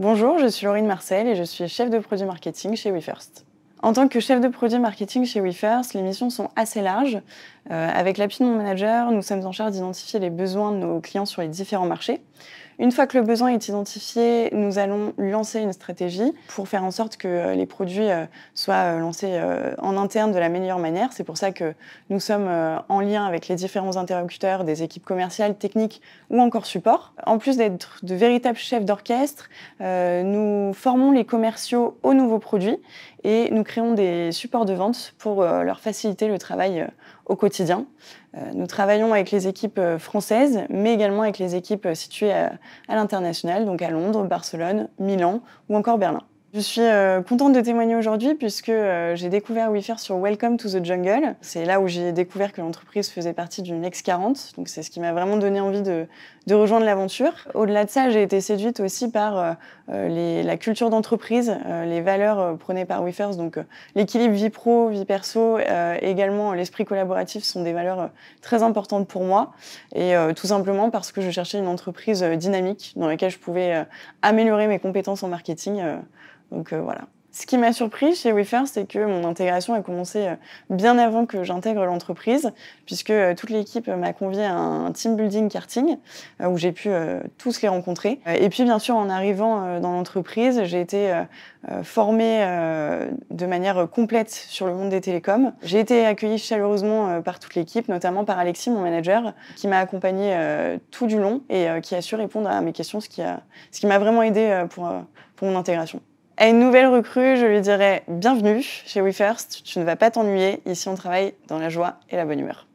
Bonjour, je suis Laurine Marcel et je suis chef de produit marketing chez WeFirst. En tant que chef de produit marketing chez WeFirst, les missions sont assez larges. Euh, avec l'appui de mon manager, nous sommes en charge d'identifier les besoins de nos clients sur les différents marchés. Une fois que le besoin est identifié, nous allons lancer une stratégie pour faire en sorte que euh, les produits euh, soient euh, lancés en interne de la meilleure manière. C'est pour ça que nous sommes en lien avec les différents interlocuteurs des équipes commerciales, techniques ou encore support. En plus d'être de véritables chefs d'orchestre, nous formons les commerciaux aux nouveaux produits et nous créons des supports de vente pour leur faciliter le travail au quotidien. Euh, nous travaillons avec les équipes euh, françaises, mais également avec les équipes euh, situées à, l'international, donc à Londres, Barcelone, Milan ou encore Berlin. Je suis euh, contente de témoigner aujourd'hui puisque euh, j'ai découvert WeFair sur Welcome to the Jungle. C'est là où j'ai découvert que l'entreprise faisait partie d'une ex 40, donc c'est ce qui m'a vraiment donné envie de, rejoindre l'aventure. Au-delà de ça, j'ai été séduite aussi par euh, la culture d'entreprise, les valeurs prônées par WeFair, donc l'équilibre vie pro, vie perso, également l'esprit collaboratif sont des valeurs très importantes pour moi et tout simplement parce que je cherchais une entreprise dynamique dans laquelle je pouvais améliorer mes compétences en marketing donc euh, voilà. Ce qui m'a surpris chez WeFair, c'est que mon intégration a commencé euh, bien avant que j'intègre l'entreprise, puisque euh, toute l'équipe m'a convié à un team building karting, où j'ai pu tous les rencontrer. Et puis, bien sûr, en arrivant dans l'entreprise, j'ai été formée de manière complète sur le monde des télécoms. J'ai été accueillie chaleureusement par toute l'équipe, notamment par Alexis, mon manager, qui m'a accompagnée tout du long et qui a su répondre à mes questions, ce qui m'a vraiment aidé pour mon intégration. À une nouvelle recrue, je lui dirais Bienvenue chez WeFirst, tu ne vas pas t'ennuyer, ici on travaille dans la joie et la bonne humeur.